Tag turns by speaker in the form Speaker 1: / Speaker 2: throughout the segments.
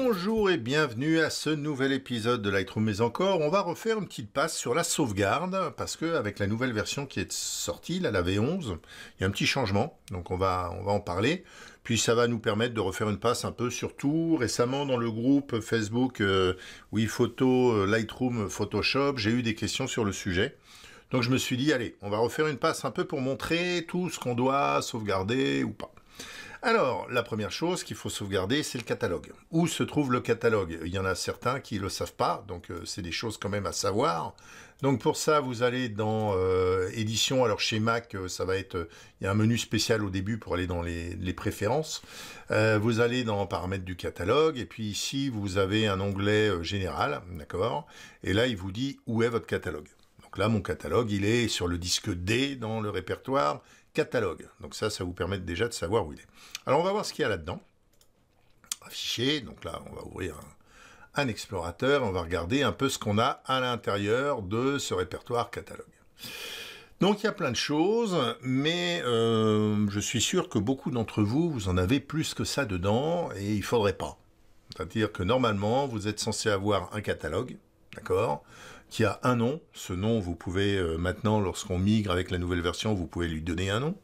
Speaker 1: Bonjour et bienvenue à ce nouvel épisode de Lightroom mais encore. On va refaire une petite passe sur la sauvegarde parce que avec la nouvelle version qui est sortie, la V11, il y a un petit changement. Donc on va, on va en parler. Puis ça va nous permettre de refaire une passe un peu sur tout. Récemment dans le groupe Facebook euh, Oui Photo, euh, Lightroom, Photoshop, j'ai eu des questions sur le sujet. Donc je me suis dit, allez, on va refaire une passe un peu pour montrer tout ce qu'on doit sauvegarder ou pas. Alors, la première chose qu'il faut sauvegarder, c'est le catalogue. Où se trouve le catalogue Il y en a certains qui ne le savent pas, donc euh, c'est des choses quand même à savoir. Donc pour ça, vous allez dans euh, édition. Alors chez Mac, euh, ça va être il y a un menu spécial au début pour aller dans les, préférences. vous allez dans paramètres du catalogue et puis ici vous avez un onglet général, d'accord. Et là, il vous dit où est votre catalogue. Donc là, mon catalogue, il est sur le disque D dans le répertoire catalogue. Donc ça, ça vous permet déjà de savoir où il est. Alors on va voir ce qu'il y a là-dedans. Affiché, donc là on va ouvrir un, explorateur, on va regarder un peu ce qu'on a à l'intérieur de ce répertoire catalogue. Donc il y a plein de choses, mais euh, je suis sûr que beaucoup d'entre vous, vous en avez plus que ça dedans, et il faudrait pas. C'est-à-dire que normalement, vous êtes censé avoir un catalogue, d'accord qui a un nom. Ce nom, vous pouvez euh, maintenant, lorsqu'on migre avec la nouvelle version, vous pouvez lui donner un nom.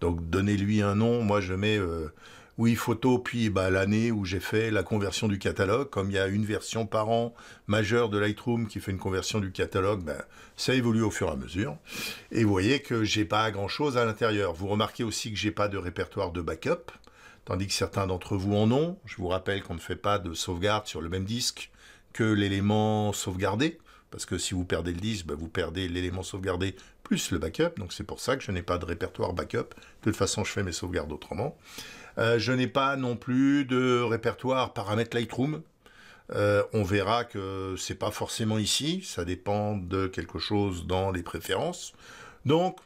Speaker 1: Donc donnez-lui un nom. Moi, je mets euh, oui photo, puis bah, l'année où j'ai fait la conversion du catalogue. Comme il y a une version par an majeure de Lightroom qui fait une conversion du catalogue, ben, ça évolue au fur et à mesure. Et vous voyez que j'ai pas grand-chose à l'intérieur. Vous remarquez aussi que j'ai pas de répertoire de backup. Tandis que certains d'entre vous en ont. Je vous rappelle qu'on ne fait pas de sauvegarde sur le même disque que l'élément sauvegardé. Parce que si vous perdez le 10, bah, vous perdez l'élément sauvegardé plus le backup. Donc c'est pour ça que je n'ai pas de répertoire backup. De toute façon, je fais mes sauvegardes autrement. Euh, je n'ai pas non plus de répertoire paramètres Lightroom. Euh, on verra que c'est pas forcément ici. Ça dépend de quelque chose dans les préférences. Donc,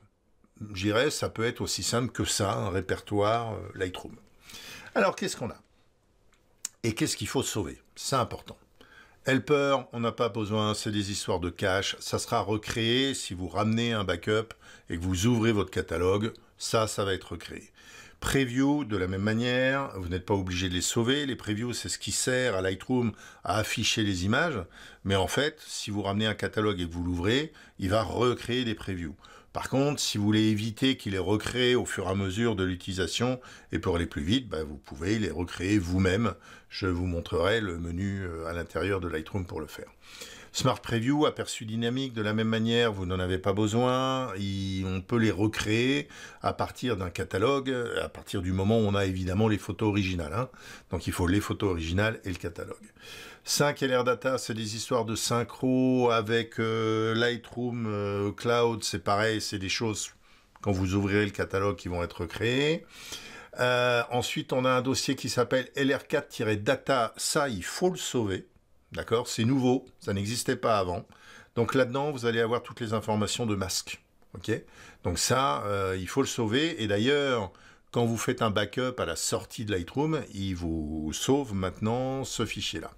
Speaker 1: j'irais, ça peut être aussi simple que ça, un répertoire euh, Lightroom. Alors, qu'est-ce qu'on a Et qu'est-ce qu'il faut sauver C'est important. Helper, on n'a pas besoin, c'est des histoires de cache. Ça sera recréé si vous ramenez un backup et que vous ouvrez votre catalogue. Ça, ça va être recréé. Preview, de la même manière, vous n'êtes pas obligé de les sauver. Les previews, c'est ce qui sert à Lightroom à afficher les images. Mais en fait, si vous ramenez un catalogue et que vous l'ouvrez, il va recréer des previews. Par contre, si vous voulez éviter qu'il les recréé au fur et à mesure de l'utilisation, et pour aller plus vite, bah, vous pouvez les recréer vous-même. Je vous montrerai le menu euh, à l'intérieur de Lightroom pour le faire. Smart Preview, aperçu dynamique, de la même manière, vous n'en avez pas besoin. on peut les recréer à partir d'un catalogue, euh, à partir du moment où on a évidemment les photos originales. Hein. Donc il faut les photos originales et le catalogue. 5 LR Data, c'est des histoires de synchro avec euh, Lightroom, euh, Cloud, c'est pareil, c'est des choses quand vous ouvrirez le catalogue qui vont être créées. Euh, ensuite, on a un dossier qui s'appelle LR4-data, ça il faut le sauver. D'accord C'est nouveau, ça n'existait pas avant. Donc là-dedans, vous allez avoir toutes les informations de masque. OK Donc ça, il faut le sauver. Et d'ailleurs, quand vous faites un backup à la sortie de Lightroom, il vous sauve maintenant ce fichier-là.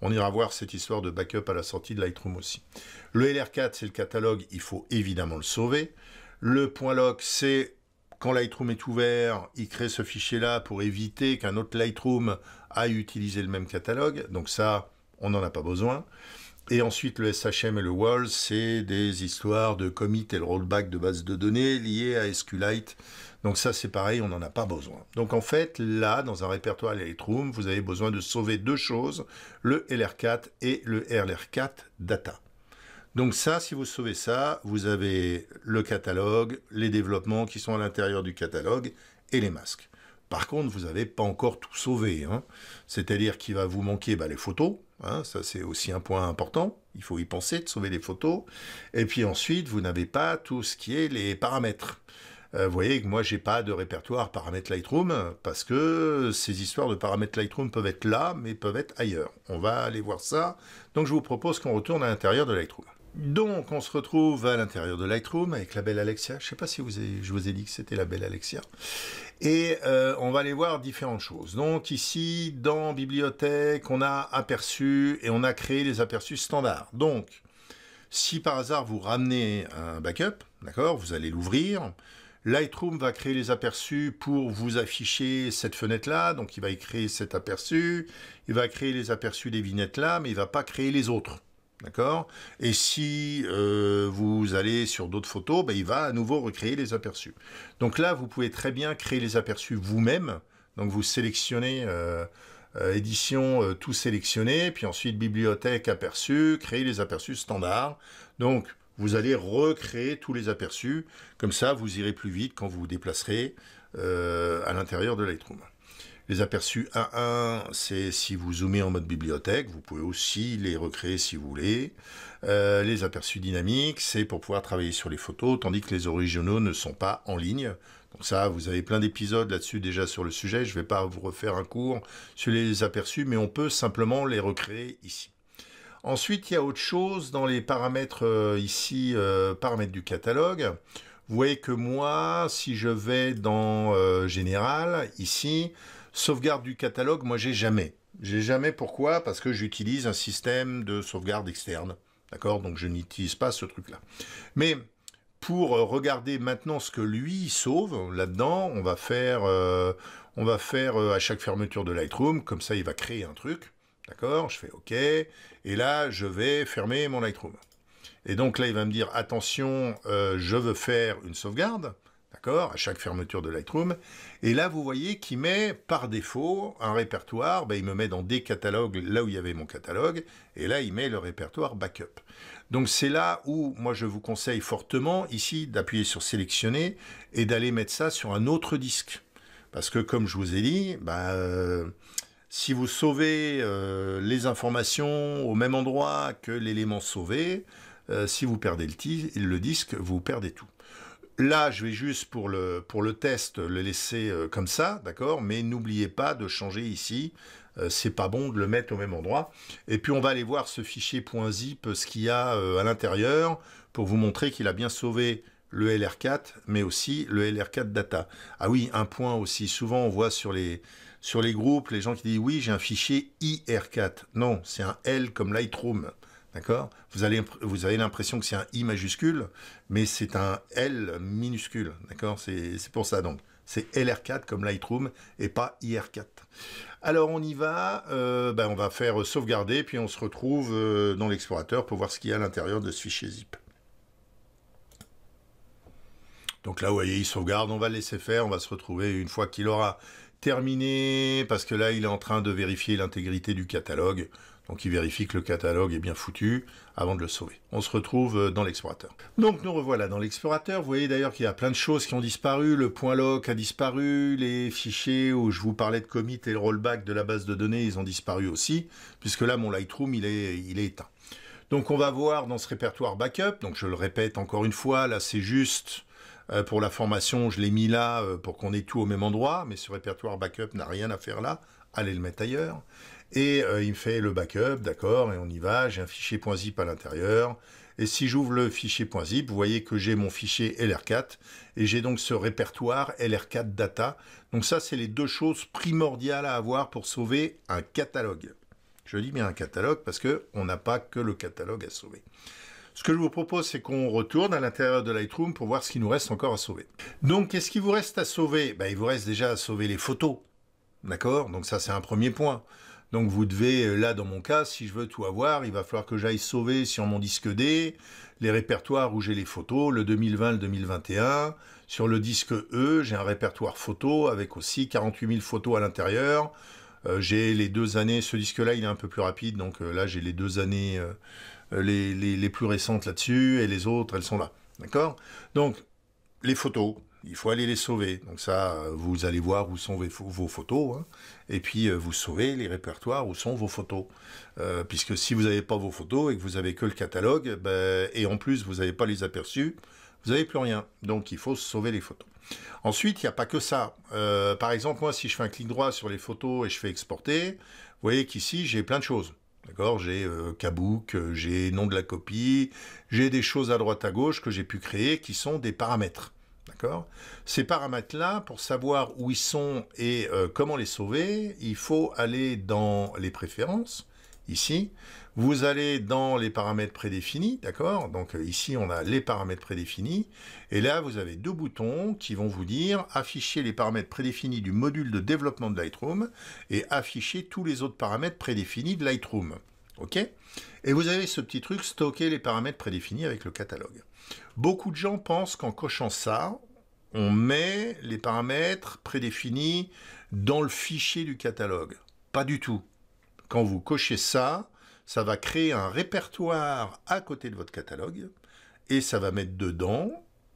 Speaker 1: On ira voir cette histoire de backup à la sortie de Lightroom aussi. Le LR4, c'est le catalogue, il faut évidemment le sauver. Le point lock c'est quand Lightroom est ouvert, il crée ce fichier-là pour éviter qu'un autre Lightroom aille utiliser le même catalogue. Donc ça, on n'en a pas besoin. Et ensuite, le SHM et le wall c'est des histoires de commit et le rollback de base de données liées à SQLite. Donc ça, c'est pareil, on n'en a pas besoin. Donc en fait, là, dans un répertoire Lightroom, vous avez besoin de sauver deux choses, le LR4 et le lr 4 data. Donc ça, si vous sauvez ça, vous avez le catalogue, les développements qui sont à l'intérieur du catalogue et les masques. Par contre, vous n'avez pas encore tout sauvé. Hein. C'est-à-dire qu'il va vous manquer bah, les photos, Hein, ça, c'est aussi un point important. Il faut y penser, de sauver les photos. Et puis ensuite, vous n'avez pas tout ce qui est les paramètres. Euh, vous voyez que moi, j'ai pas de répertoire paramètres Lightroom parce que ces histoires de paramètres Lightroom peuvent être là, mais peuvent être ailleurs. On va aller voir ça. Donc, je vous propose qu'on retourne à l'intérieur de Lightroom. Donc, on se retrouve à l'intérieur de Lightroom avec la belle Alexia. Je ne sais pas si je vous ai dit que c'était la belle Alexia. Et euh, on va aller voir différentes choses. Donc ici, dans Bibliothèque, on a aperçu et on a créé les aperçus standards. Donc, si par hasard vous ramenez un backup, d'accord, vous allez l'ouvrir. Lightroom va créer les aperçus pour vous afficher cette fenêtre-là. Donc, il va y créer cet aperçu. Il va créer les aperçus des vignettes-là, mais il ne va pas créer les autres. D'accord Et si euh, vous allez sur d'autres photos, ben, il va à nouveau recréer les aperçus. Donc là, vous pouvez très bien créer les aperçus vous-même. Donc vous sélectionnez euh, euh, édition tout sélectionné, puis ensuite bibliothèque aperçu, créer les aperçus standard, Donc vous allez recréer tous les aperçus. Comme ça, vous irez plus vite quand vous vous déplacerez à l'intérieur de Lightroom. Les aperçus à 1 c'est si vous zoomez en mode bibliothèque, vous pouvez aussi les recréer si vous voulez. Euh, les aperçus dynamiques, c'est pour pouvoir travailler sur les photos, tandis que les originaux ne sont pas en ligne. Donc ça, vous avez plein d'épisodes là-dessus déjà sur le sujet. Je ne vais pas vous refaire un cours sur les aperçus, mais on peut simplement les recréer ici. Ensuite, il y a autre chose dans les paramètres euh, ici, euh, paramètres du catalogue. Vous voyez que moi, si je vais dans Général, ici, Sauvegarde du catalogue, moi j'ai jamais. J'ai jamais pourquoi Parce que j'utilise un système de sauvegarde externe. D'accord Donc je n'utilise pas ce truc-là. Mais pour euh, regarder maintenant ce que lui sauve là-dedans, on va faire, euh, on va faire euh, à chaque fermeture de Lightroom, comme ça il va créer un truc. D'accord Je fais OK. Et là, je vais fermer mon Lightroom. Et donc là, il va me dire, attention, je veux faire une sauvegarde. D'accord À chaque fermeture de Lightroom. Et là, vous voyez qu'il met, par défaut, un répertoire. Ben, il me met dans des catalogues, là où il y avait mon catalogue. Et là, il met le répertoire backup. Donc, c'est là où, moi, je vous conseille fortement, ici, d'appuyer sur sélectionner et d'aller mettre ça sur un autre disque. Parce que, comme je vous ai dit, ben, euh, si vous sauvez euh, les informations au même endroit que l'élément sauvé, euh, si vous perdez le disque, vous perdez tout. Là, je vais juste pour le, pour le test le laisser euh, comme ça, d'accord Mais n'oubliez pas de changer ici. Ce euh, c'est pas bon de le mettre au même endroit. Et puis on va aller voir ce fichier .zip, euh, ce qu'il y a à l'intérieur, pour vous montrer qu'il a bien sauvé le LR4, mais aussi le LR4 data. Ah oui, un point aussi. Souvent, on voit sur les, sur les groupes les gens qui disent oui, j'ai un fichier IR4. Non, c'est un L comme Lightroom. D'accord Vous avez, l'impression que c'est un I majuscule, mais c'est un L minuscule. D'accord C'est pour ça donc. C'est LR4 comme Lightroom et pas IR4. Alors on y va, euh, ben, on va faire euh, sauvegarder, puis on se retrouve euh, dans l'explorateur pour voir ce qu'il y a à l'intérieur de ce fichier zip. Donc là, vous voyez, il sauvegarde, on va le laisser faire, on va se retrouver une fois qu'il aura terminé, parce que là, il est en train de vérifier l'intégrité du catalogue. Donc il vérifie que le catalogue est bien foutu avant de le sauver. On se retrouve euh, dans l'explorateur. Donc nous revoilà dans l'explorateur. Vous voyez d'ailleurs qu'il y a plein de choses qui ont disparu. Le point lock a disparu, les fichiers où je vous parlais de commit et le rollback de la base de données, ils ont disparu aussi, puisque là mon Lightroom il est, il est éteint. Donc on va voir dans ce répertoire backup, donc je le répète encore une fois, là c'est juste euh, pour la formation, je l'ai mis là euh, pour qu'on ait tout au même endroit, mais ce répertoire backup n'a rien à faire là, allez le mettre ailleurs. Et euh, il me fait le backup, d'accord, et on y va. J'ai un fichier .zip à l'intérieur. Et si j'ouvre le fichier .zip, vous voyez que j'ai mon fichier LR4 et j'ai donc ce répertoire LR4 data. Donc ça, c'est les deux choses primordiales à avoir pour sauver un catalogue. Je dis bien un catalogue parce qu'on n'a pas que le catalogue à sauver. Ce que je vous propose, c'est qu'on retourne à l'intérieur de Lightroom pour voir ce qu'il nous reste encore à sauver. Donc, qu'est-ce qu'il vous reste à sauver ben, Il vous reste déjà à sauver les photos. D'accord Donc ça, c'est un premier point. Donc vous devez, euh, là dans mon cas, si je veux tout avoir, il va falloir que j'aille sauver sur mon disque D les répertoires où j'ai les photos, le 2020, le 2021. Sur le disque E, j'ai un répertoire photo avec aussi 48 000 photos à l'intérieur. Euh, j'ai les deux années, ce disque-là il est un peu plus rapide, donc euh, là j'ai les deux années les, les plus récentes là-dessus, et les autres elles sont là. D'accord Donc les photos, il faut aller les sauver. Donc ça, euh, vous allez voir où sont vos photos, hein. et puis euh, vous sauvez les répertoires où sont vos photos. Euh, puisque si vous n'avez pas vos photos et que vous avez que le catalogue, ben, et en plus vous n'avez pas les aperçus, vous n'avez plus rien. Donc il faut sauver les photos. Ensuite, il n'y a pas que ça. par exemple, moi, si je fais un clic droit sur les photos et je fais exporter, vous voyez qu'ici, j'ai plein de choses. D'accord J'ai euh, Kabook, j'ai nom de la copie, j'ai des choses à droite à gauche que j'ai pu créer qui sont des paramètres. Ces paramètres-là, pour savoir où ils sont et euh, comment les sauver, il faut aller dans les préférences, ici. Vous allez dans les paramètres prédéfinis, d'accord Donc euh, ici, on a les paramètres prédéfinis. Et là, vous avez deux boutons qui vont vous dire afficher les paramètres prédéfinis du module de développement de Lightroom et afficher tous les autres paramètres prédéfinis de Lightroom. OK Et vous avez ce petit truc, stocker les paramètres prédéfinis avec le catalogue. Beaucoup de gens pensent qu'en cochant ça, on met les paramètres prédéfinis dans le fichier du catalogue. Pas du tout. Quand vous cochez ça, ça va créer un répertoire à côté de votre catalogue et ça va mettre dedans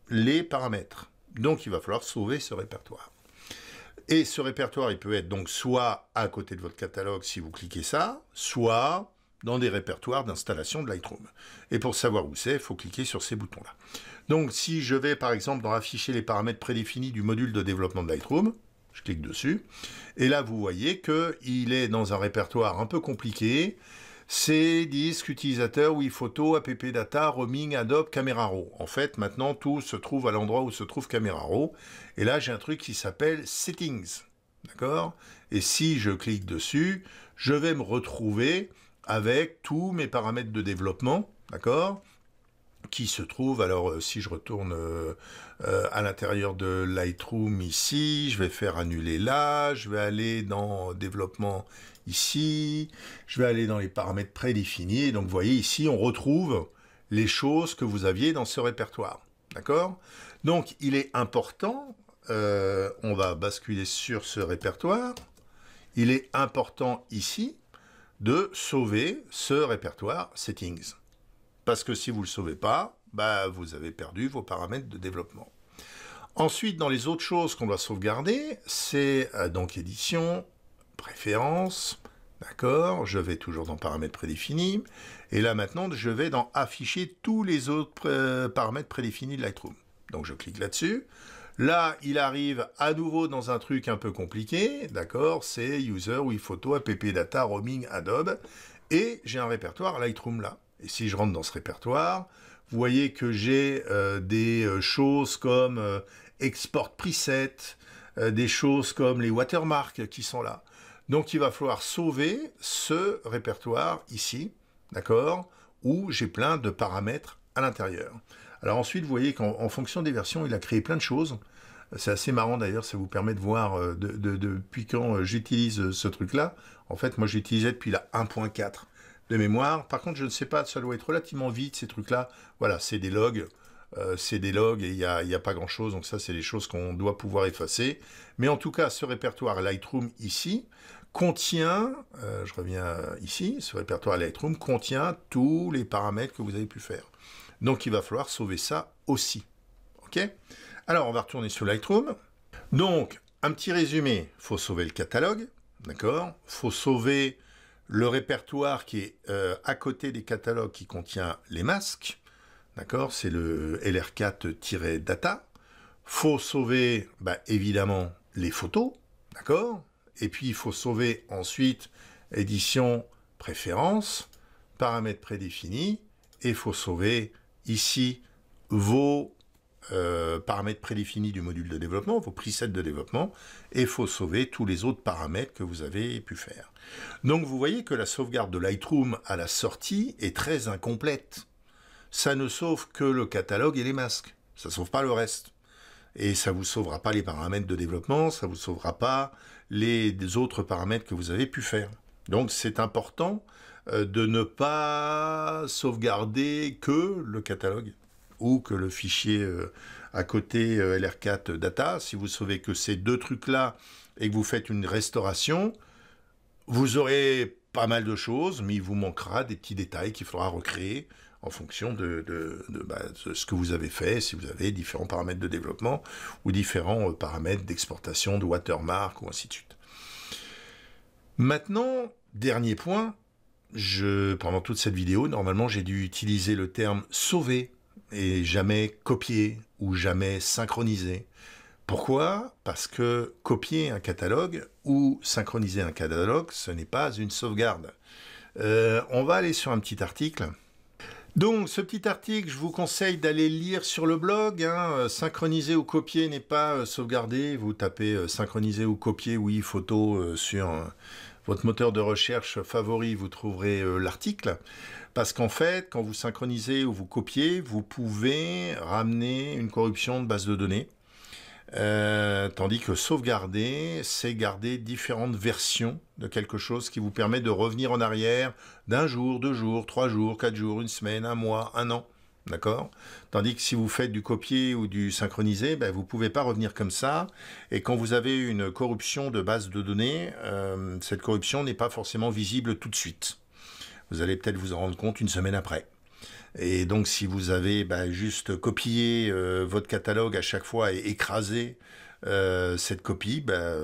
Speaker 1: les paramètres. Donc il va falloir sauver ce répertoire. Et ce répertoire, il peut être donc soit à côté de votre catalogue si vous cliquez ça, soit dans des répertoires d'installation de Lightroom. Et pour savoir où c'est, il faut cliquer sur ces boutons-là. Donc si je vais par exemple dans afficher les paramètres prédéfinis du module de développement de Lightroom, je clique dessus, et là vous voyez qu'il est dans un répertoire un peu compliqué, c'est disque, utilisateur, photo app data, roaming, Adobe, Camera Raw. En fait, maintenant, tout se trouve à l'endroit où se trouve Camera Raw. Et là, j'ai un truc qui s'appelle Settings. D'accord Et si je clique dessus, je vais me retrouver avec tous mes paramètres de développement. D'accord qui se trouve, alors euh, si je retourne euh, euh, à l'intérieur de Lightroom ici, je vais faire annuler là, je vais aller dans développement ici, je vais aller dans les paramètres prédéfinis, donc vous voyez ici on retrouve les choses que vous aviez dans ce répertoire, d'accord Donc il est important, on va basculer sur ce répertoire, il est important ici de sauver ce répertoire settings. Parce que si vous ne le sauvez pas, bah, vous avez perdu vos paramètres de développement. Ensuite, dans les autres choses qu'on doit sauvegarder, c'est euh, donc édition, préférences. d'accord, je vais toujours dans paramètres prédéfinis, et là maintenant je vais dans afficher tous les autres euh, paramètres prédéfinis de Lightroom. Donc je clique là-dessus. Là, il arrive à nouveau dans un truc un peu compliqué, d'accord, c'est user, oui, photo, app, data, roaming, adobe, et j'ai un répertoire Lightroom là. Et si je rentre dans ce répertoire, vous voyez que j'ai euh, des euh, choses comme euh, export preset, des choses comme les watermarks qui sont là. Donc il va falloir sauver ce répertoire ici, d'accord, où j'ai plein de paramètres à l'intérieur. Alors ensuite, vous voyez qu'en fonction des versions, il a créé plein de choses. C'est assez marrant d'ailleurs, ça vous permet de voir depuis quand j'utilise ce truc-là. En fait, moi j'utilisais depuis la 1.4 de mémoire. Par contre, je ne sais pas, ça doit être relativement vite ces trucs-là. Voilà, c'est des logs. Euh, c'est des logs et il n'y a, pas grand chose, donc ça c'est des choses qu'on doit pouvoir effacer. Mais en tout cas, ce répertoire Lightroom ici contient, euh, je reviens euh, ici, ce répertoire Lightroom contient tous les paramètres que vous avez pu faire. Donc il va falloir sauver ça aussi. Ok Alors on va retourner sur Lightroom. Donc, un petit résumé, faut sauver le catalogue, d'accord Faut sauver le répertoire qui est euh, à côté des catalogues qui contient les masques, d'accord C'est le LR4-data. Faut sauver, bah, évidemment, les photos, d'accord Et puis, il faut sauver ensuite édition, préférence, paramètres prédéfinis, et il faut sauver ici vos euh, paramètres prédéfinis du module de développement, vos presets de développement, et il faut sauver tous les autres paramètres que vous avez pu faire. Donc vous voyez que la sauvegarde de Lightroom à la sortie est très incomplète. Ça ne sauve que le catalogue et les masques. Ça ne sauve pas le reste. Et ça vous sauvera pas les paramètres de développement, ça ne vous sauvera pas les autres paramètres que vous avez pu faire. Donc c'est important euh, de ne pas sauvegarder que le catalogue ou que le fichier euh, à côté euh, LR4 data, si vous sauvez que ces deux trucs-là et que vous faites une restauration, vous aurez pas mal de choses, mais il vous manquera des petits détails qu'il faudra recréer en fonction de, bah, ce que vous avez fait, si vous avez différents paramètres de développement ou différents euh, paramètres d'exportation, de watermark ou ainsi de suite. Maintenant, dernier point, je, pendant toute cette vidéo, normalement j'ai dû utiliser le terme sauver et jamais copier ou jamais synchronisé. Pourquoi Parce que copier un catalogue ou synchroniser un catalogue, ce n'est pas une sauvegarde. Euh, on va aller sur un petit article. Donc, ce petit article, je vous conseille d'aller lire sur le blog. Hein. Synchroniser ou copier n'est pas euh, sauvegarder. Vous tapez euh, synchroniser ou copier, oui, photo sur votre moteur de recherche favori, vous trouverez l'article. Parce qu'en fait, quand vous synchronisez ou vous copiez, vous pouvez ramener une corruption de base de données. Euh, tandis que sauvegarder, c'est garder différentes versions de quelque chose qui vous permet de revenir en arrière d'un jour, deux jours, trois jours, quatre jours, une semaine, un mois, un an. D'accord Tandis que si vous faites du copier ou du synchroniser, ben, vous ne pouvez pas revenir comme ça. Et quand vous avez une corruption de base de données, euh, cette corruption n'est pas forcément visible tout de suite vous allez peut-être vous en rendre compte une semaine après. Et donc, si vous avez bah, juste copié euh, votre catalogue à chaque fois et écrasé euh, cette copie, bah,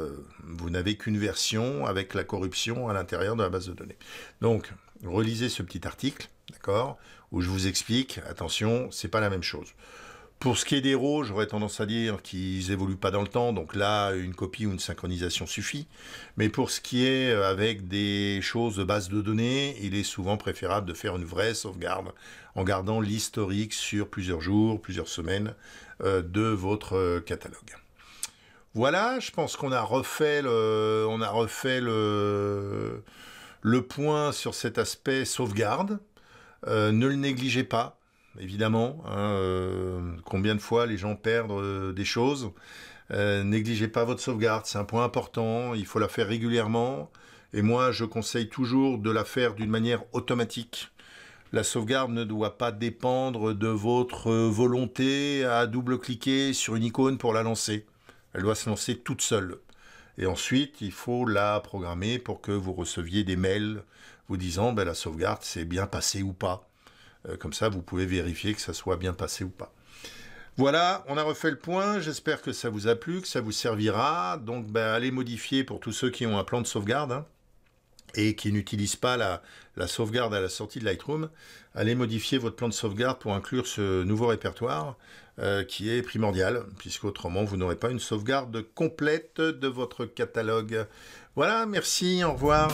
Speaker 1: vous n'avez qu'une version avec la corruption à l'intérieur de la base de données. Donc, relisez ce petit article, d'accord, où je vous explique. Attention, c'est pas la même chose. Pour ce qui est des rôles, j'aurais tendance à dire qu'ils évoluent pas dans le temps, donc là, une copie ou une synchronisation suffit. Mais pour ce qui est euh, avec des choses de base de données, il est souvent préférable de faire une vraie sauvegarde en gardant l'historique sur plusieurs jours, plusieurs semaines euh, de votre euh, catalogue. Voilà, je pense qu'on a refait le, on a refait le, le point sur cet aspect sauvegarde. ne le négligez pas évidemment. Hein, euh, combien de fois les gens perdent euh, des choses euh, Négligez pas votre sauvegarde, c'est un point important, il faut la faire régulièrement. Et moi, je conseille toujours de la faire d'une manière automatique. La sauvegarde ne doit pas dépendre de votre volonté à double-cliquer sur une icône pour la lancer. Elle doit se lancer toute seule. Et ensuite, il faut la programmer pour que vous receviez des mails vous disant ben, la sauvegarde s'est bien passée ou pas. Euh, comme ça, vous pouvez vérifier que ça soit bien passé ou pas. Voilà, on a refait le point. J'espère que ça vous a plu, que ça vous servira. Donc, ben, allez modifier pour tous ceux qui ont un plan de sauvegarde hein, et qui n'utilisent pas la, sauvegarde à la sortie de Lightroom. Allez modifier votre plan de sauvegarde pour inclure ce nouveau répertoire euh, qui est primordial, puisqu'autrement, vous n'aurez pas une sauvegarde complète de votre catalogue. Voilà, merci, au revoir.